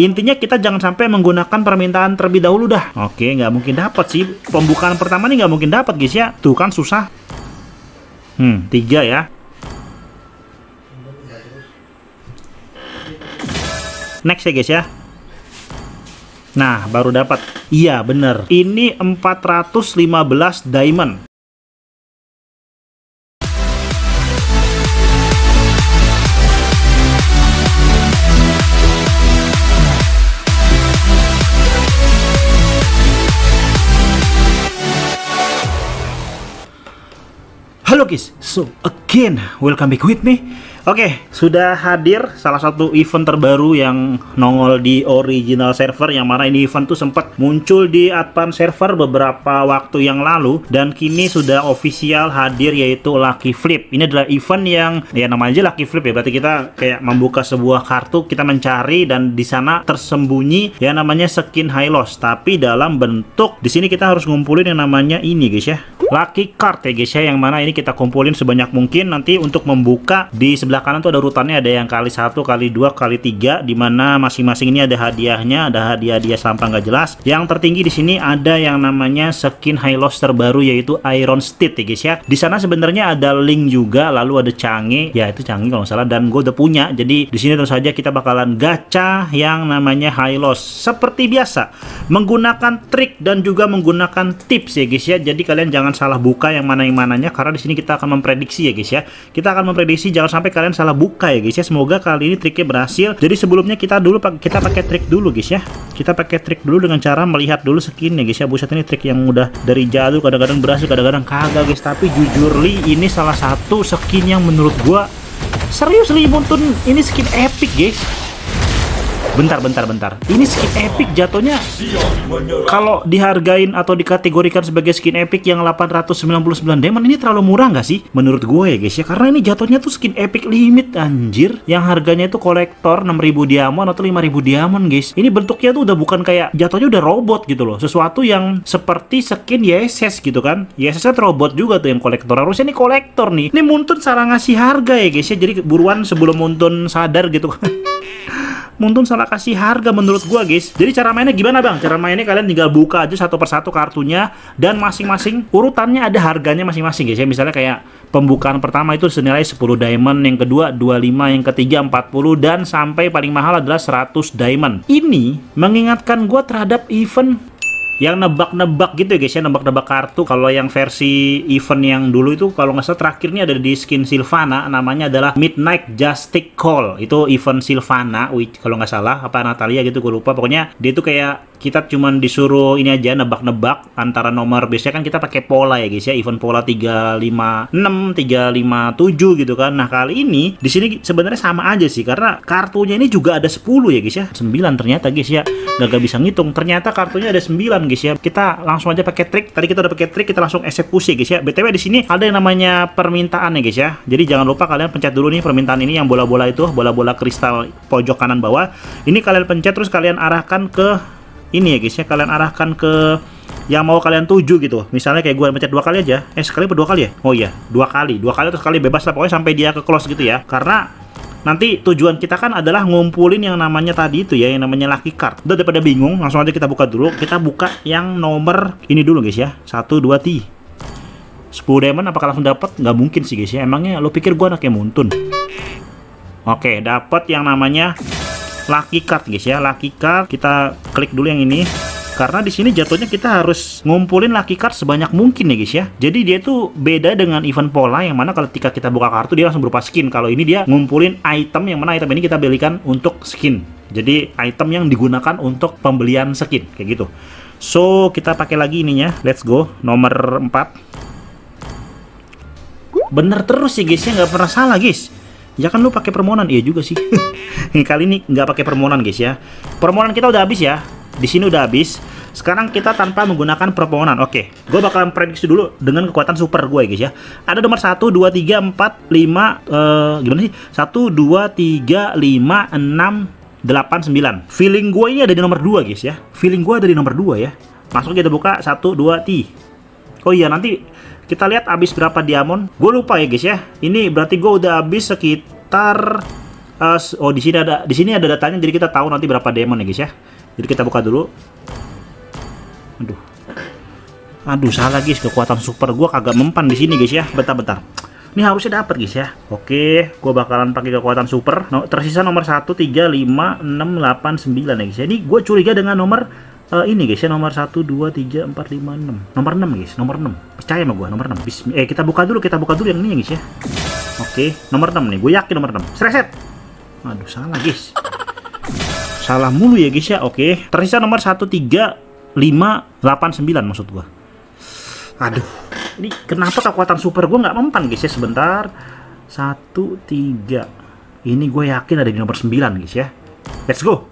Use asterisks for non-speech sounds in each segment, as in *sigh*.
Intinya kita jangan sampai menggunakan permintaan terlebih dahulu dah. Oke, nggak mungkin dapat sih. Pembukaan pertama ini nggak mungkin dapat guys ya. Tuh kan susah. Hmm, tiga ya. Next ya guys ya. Nah, baru dapat. Iya, bener. Ini 415 diamond. Hello kids! So again, welcome back with me Oke, sudah hadir salah satu event terbaru yang nongol di original server yang mana ini event tuh sempat muncul di Advan server beberapa waktu yang lalu dan kini sudah official hadir yaitu Lucky Flip. Ini adalah event yang ya namanya aja Lucky Flip ya berarti kita kayak membuka sebuah kartu, kita mencari dan di sana tersembunyi ya namanya skin high loss tapi dalam bentuk di sini kita harus ngumpulin yang namanya ini guys ya. Lucky card ya guys ya yang mana ini kita kumpulin sebanyak mungkin nanti untuk membuka di sebelah kanan tuh ada urutannya ada yang kali satu kali dua kali tiga dimana masing-masing ini ada hadiahnya ada hadiah dia sampah nggak jelas yang tertinggi di sini ada yang namanya skin high loss terbaru yaitu Iron Steed ya guys ya di sana sebenarnya ada link juga lalu ada Canggih ya itu Canggih kalau salah dan gue udah punya jadi di sini tentu saja kita bakalan gacha yang namanya high loss seperti biasa menggunakan trik dan juga menggunakan tips ya guys ya jadi kalian jangan salah buka yang mana yang mananya karena di sini kita akan memprediksi ya guys ya kita akan memprediksi jangan sampai kalian salah buka ya guys ya. Semoga kali ini triknya berhasil. Jadi sebelumnya kita dulu kita pakai trik dulu guys ya. Kita pakai trik dulu dengan cara melihat dulu skin ya guys ya. Buset ini trik yang udah dari jauh kadang-kadang berhasil kadang-kadang kagak guys. Tapi jujur li ini salah satu skin yang menurut gua serius li Muntun ini skin epic guys bentar bentar bentar ini skin epic jatuhnya kalau dihargain atau dikategorikan sebagai skin epic yang 899 diamond ini terlalu murah nggak sih menurut gue ya guys ya karena ini jatuhnya tuh skin epic limit anjir yang harganya itu kolektor 6000 diamond atau 5000 diamond guys ini bentuknya tuh udah bukan kayak jatuhnya udah robot gitu loh sesuatu yang seperti skin YSS gitu kan YSS kan robot juga tuh yang kolektor harusnya ini kolektor nih ini Muntun salah ngasih harga ya guys ya jadi buruan sebelum Muntun sadar gitu kan. *laughs* Muntun salah kasih harga menurut gua guys. Jadi cara mainnya gimana bang? Cara mainnya kalian tinggal buka aja satu persatu kartunya dan masing-masing urutannya ada harganya masing-masing guys ya. Misalnya kayak pembukaan pertama itu senilai 10 diamond, yang kedua 25, yang ketiga 40 dan sampai paling mahal adalah 100 diamond. Ini mengingatkan gua terhadap event yang nebak-nebak gitu ya guys ya nebak-nebak kartu kalau yang versi event yang dulu itu kalau nggak salah terakhirnya ada di skin Silvana namanya adalah Midnight Justice Call itu event Silvana which kalau nggak salah apa Natalia gitu gue lupa pokoknya dia itu kayak kita cuman disuruh ini aja nebak-nebak antara nomor biasanya kan kita pakai pola ya guys ya event pola 356 357 gitu kan nah kali ini di sini sebenarnya sama aja sih karena kartunya ini juga ada 10 ya guys ya 9 ternyata guys ya gak bisa ngitung ternyata kartunya ada 9 guys ya kita langsung aja pakai trik tadi kita udah pakai trik kita langsung eksekusi guys ya btw di sini ada yang namanya permintaan ya guys ya jadi jangan lupa kalian pencet dulu nih permintaan ini yang bola-bola itu bola-bola kristal pojok kanan bawah ini kalian pencet terus kalian arahkan ke ini ya guys ya kalian arahkan ke yang mau kalian tuju gitu misalnya kayak gue mencet dua kali aja eh sekali atau dua kali ya oh iya dua kali dua kali atau sekali bebas lah pokoknya sampai dia ke close gitu ya karena nanti tujuan kita kan adalah ngumpulin yang namanya tadi itu ya yang namanya lucky card udah daripada bingung langsung aja kita buka dulu kita buka yang nomor ini dulu guys ya 1, 2, 3 10 diamond apakah langsung dapat nggak mungkin sih guys ya emangnya lo pikir gue anaknya muntun oke dapat yang namanya lucky card guys ya lucky card kita klik dulu yang ini karena di sini jatuhnya kita harus ngumpulin lucky card sebanyak mungkin ya guys ya. Jadi dia tuh beda dengan event pola yang mana ketika kita buka kartu dia langsung berupa skin. Kalau ini dia ngumpulin item yang mana item ini kita belikan untuk skin. Jadi item yang digunakan untuk pembelian skin kayak gitu. So, kita pakai lagi ininya. Let's go nomor 4. Bener terus ya guys ya, nggak pernah salah guys. Ya kan lu pakai permohonan, iya juga sih. *laughs* Kali ini nggak pakai permohonan guys ya. Permohonan kita udah habis ya. Di sini udah habis. Sekarang kita tanpa menggunakan permohonan. Oke, gue bakalan prediksi dulu dengan kekuatan super gue ya, guys ya. Ada nomor satu, dua, tiga, empat, lima, eh, gimana sih? Satu, dua, tiga, lima, enam, delapan, sembilan. Feeling gue ini ada di nomor dua, guys ya. Feeling gue ada di nomor dua ya. Masuk kita buka satu, dua, tiga. Oh iya nanti kita lihat habis berapa diamond. Gue lupa ya guys ya. Ini berarti gue udah habis sekitar uh, oh di sini ada di sini ada datanya jadi kita tahu nanti berapa diamond ya guys ya. Jadi kita buka dulu. Aduh. Aduh salah guys kekuatan super gue kagak mempan di sini guys ya. Bentar-bentar. Ini harusnya dapat guys ya. Oke, gue bakalan pakai kekuatan super. No, tersisa nomor 1 3 5 6 8 9 ya guys. Ya. Ini gue curiga dengan nomor uh, ini guys ya nomor 1 2 3 4 5 6. Nomor 6 guys, nomor 6. Percaya sama gua, nomor 6. Bismi eh kita buka dulu, kita buka dulu yang ini ya guys ya. Oke, okay, nomor 6 nih. Gue yakin nomor 6. Sreset. Aduh, salah guys. Salah mulu ya guys ya. Oke, okay. tersisa nomor 1 3 5 8 9 maksud gua. Aduh, ini kenapa kekuatan super gue nggak mempan guys ya sebentar. 1 3. Ini gue yakin ada di nomor 9 guys ya. Let's go.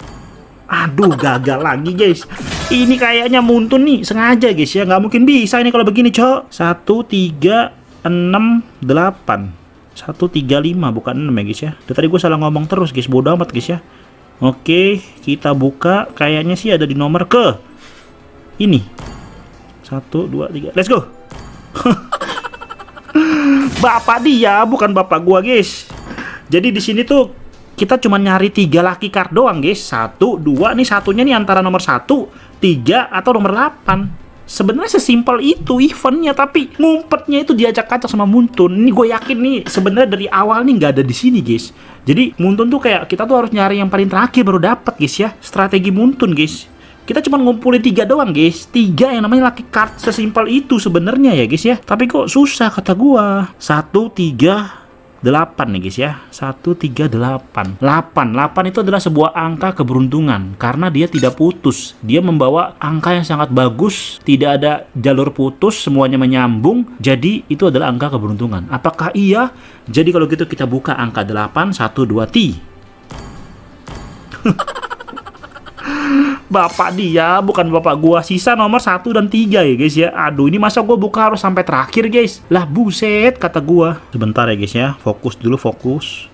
Aduh, gagal lagi, guys. Ini kayaknya muntun nih, sengaja, guys ya. Gak mungkin bisa ini kalau begini, cok. 1, 3, 6, 8. 1, 3, 5 bukan 6 ya guys ya. Dari tadi gue salah ngomong terus guys, bodoh amat guys ya. Oke, kita buka. Kayaknya sih ada di nomor ke ini. 1 2 3. Let's go. *laughs* bapak dia bukan bapak gua guys. Jadi di sini tuh kita cuma nyari tiga laki card doang guys satu dua nih satunya nih antara nomor satu tiga atau nomor delapan. sebenarnya sesimpel itu eventnya tapi ngumpetnya itu diajak kacau sama Muntun ini gue yakin nih sebenarnya dari awal nih nggak ada di sini guys jadi Muntun tuh kayak kita tuh harus nyari yang paling terakhir baru dapat guys ya strategi Muntun guys kita cuma ngumpulin tiga doang guys tiga yang namanya laki card sesimpel itu sebenarnya ya guys ya tapi kok susah kata gua satu tiga 8 nih guys ya delapan 8 8 itu adalah sebuah angka keberuntungan karena dia tidak putus dia membawa angka yang sangat bagus tidak ada jalur putus semuanya menyambung jadi itu adalah angka keberuntungan apakah iya jadi kalau gitu kita buka angka 8 1 2 t *laughs* bapak dia bukan bapak gua sisa nomor 1 dan 3 ya guys ya aduh ini masa gua buka harus sampai terakhir guys lah buset kata gua sebentar ya guys ya fokus dulu fokus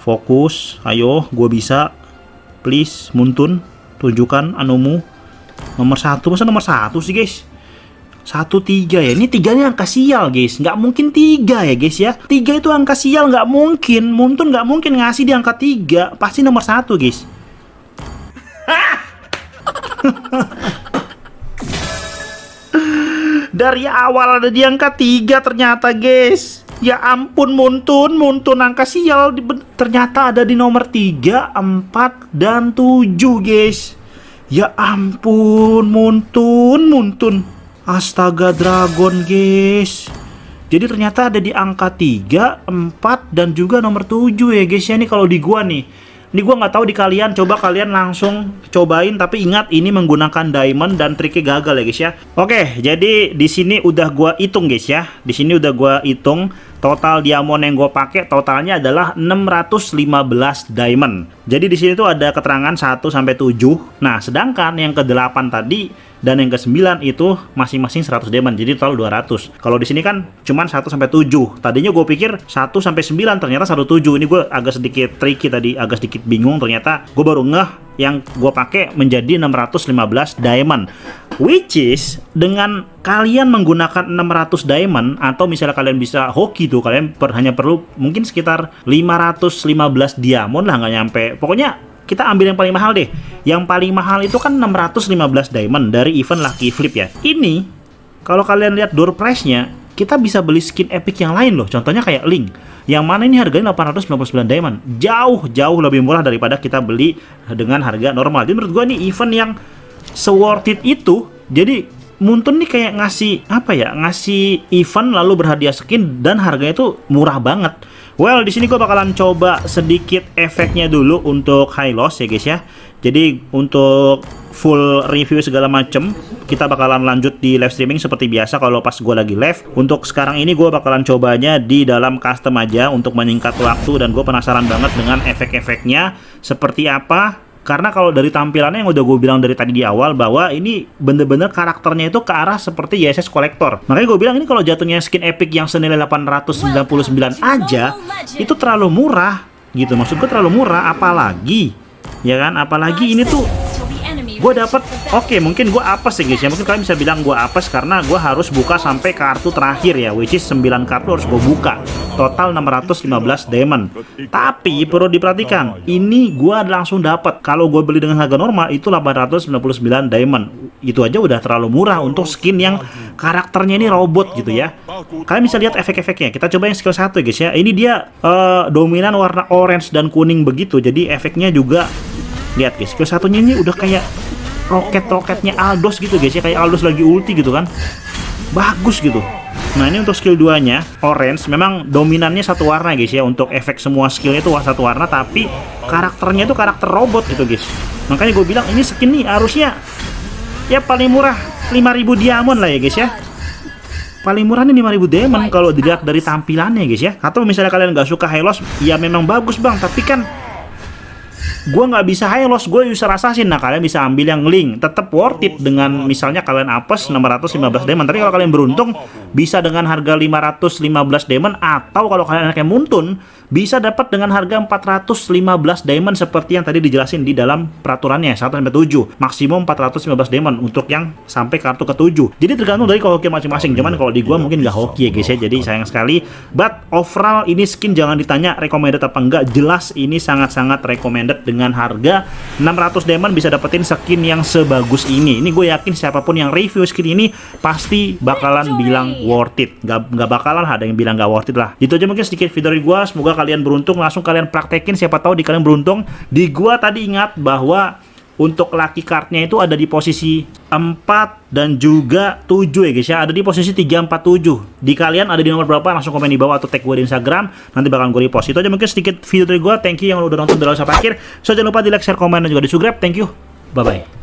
fokus ayo gua bisa please muntun tunjukkan anumu nomor 1 masa nomor 1 sih guys satu tiga ya ini tiganya ini angka sial guys nggak mungkin tiga ya guys ya tiga itu angka sial nggak mungkin Muntun nggak mungkin ngasih di angka tiga pasti nomor satu guys *laughs* Dari awal ada di angka 3 ternyata guys. Ya ampun Muntun, Muntun angka sial ternyata ada di nomor 3, 4, dan 7 guys. Ya ampun Muntun, Muntun. Astaga Dragon guys. Jadi ternyata ada di angka 3, 4, dan juga nomor 7 ya guys ya. Ini kalau di gua nih ini gue nggak tahu di kalian, coba kalian langsung cobain. Tapi ingat ini menggunakan diamond dan triknya gagal ya guys ya. Oke, jadi di sini udah gue hitung guys ya. Di sini udah gue hitung total diamond yang gue pakai totalnya adalah 615 diamond. Jadi di sini tuh ada keterangan 1 sampai 7. Nah, sedangkan yang ke-8 tadi dan yang ke-9 itu masing-masing 100 diamond jadi total 200 kalau di sini kan cuman 1 sampai 7 tadinya gue pikir 1 sampai 9 ternyata 17 ini gue agak sedikit tricky tadi agak sedikit bingung ternyata gue baru ngeh yang gue pakai menjadi 615 diamond which is dengan kalian menggunakan 600 diamond atau misalnya kalian bisa hoki tuh kalian per, hanya perlu mungkin sekitar 515 diamond lah nggak nyampe pokoknya kita ambil yang paling mahal deh. Yang paling mahal itu kan 615 diamond dari event Lucky Flip ya. Ini kalau kalian lihat door price-nya, kita bisa beli skin epic yang lain loh. Contohnya kayak Link. Yang mana ini harganya 899 diamond. Jauh jauh lebih murah daripada kita beli dengan harga normal. Jadi menurut gua ini event yang se worth it itu. Jadi Muntun nih kayak ngasih apa ya? Ngasih event lalu berhadiah skin dan harganya itu murah banget. Well, di sini gue bakalan coba sedikit efeknya dulu untuk high loss ya guys ya. Jadi untuk full review segala macem, kita bakalan lanjut di live streaming seperti biasa kalau pas gue lagi live. Untuk sekarang ini gue bakalan cobanya di dalam custom aja untuk menyingkat waktu dan gue penasaran banget dengan efek-efeknya seperti apa karena kalau dari tampilannya yang udah gue bilang dari tadi di awal bahwa ini bener-bener karakternya itu ke arah seperti YSS Collector makanya gue bilang ini kalau jatuhnya skin epic yang senilai 899 aja itu terlalu murah gitu maksud gue terlalu murah apalagi ya kan apalagi ini tuh gue dapet oke okay, mungkin gue apes sih guys ya mungkin kalian bisa bilang gue apes karena gue harus buka sampai kartu terakhir ya which is 9 kartu harus gue buka total 615 diamond tapi perlu diperhatikan ini gue langsung dapat kalau gue beli dengan harga normal itu 899 diamond itu aja udah terlalu murah untuk skin yang karakternya ini robot gitu ya kalian bisa lihat efek-efeknya kita coba yang skill 1 guys ya ini dia uh, dominan warna orange dan kuning begitu jadi efeknya juga lihat guys skill satunya ini udah kayak roket-roketnya Aldos gitu guys ya kayak Aldos lagi ulti gitu kan bagus gitu Nah ini untuk skill 2 nya Orange memang dominannya satu warna guys ya Untuk efek semua skillnya itu satu warna Tapi karakternya itu karakter robot gitu guys Makanya gue bilang ini skin nih harusnya Ya paling murah 5000 diamond lah ya guys ya Paling murahnya 5000 diamond kalau dilihat dari tampilannya guys ya Atau misalnya kalian nggak suka Helos Ya memang bagus bang tapi kan gue nggak bisa high loss gue user assassin nah kalian bisa ambil yang link tetap worth it dengan misalnya kalian apes 615 diamond tapi kalau kalian beruntung bisa dengan harga 515 diamond atau kalau kalian anaknya muntun bisa dapat dengan harga 415 diamond seperti yang tadi dijelasin di dalam peraturannya 1 sampai 7 maksimum 415 diamond untuk yang sampai kartu ke-7 jadi tergantung dari kalau masing-masing cuman kalau di gue mungkin nggak hoki ya guys ya jadi sayang sekali but overall ini skin jangan ditanya recommended apa enggak jelas ini sangat-sangat recommended dengan dengan harga 600 diamond bisa dapetin skin yang sebagus ini ini gue yakin siapapun yang review skin ini pasti bakalan bilang worth it gak, gak bakalan ada yang bilang gak worth it lah itu aja mungkin sedikit video dari gue semoga kalian beruntung langsung kalian praktekin siapa tahu di kalian beruntung di gue tadi ingat bahwa untuk laki kartnya itu ada di posisi 4 dan juga 7 ya guys ya ada di posisi 347 di kalian ada di nomor berapa langsung komen di bawah atau tag gue di instagram nanti bakal gue repost itu aja mungkin sedikit video dari gue thank you yang udah nonton dari awal sampai akhir so jangan lupa di like share komen dan juga di subscribe thank you bye bye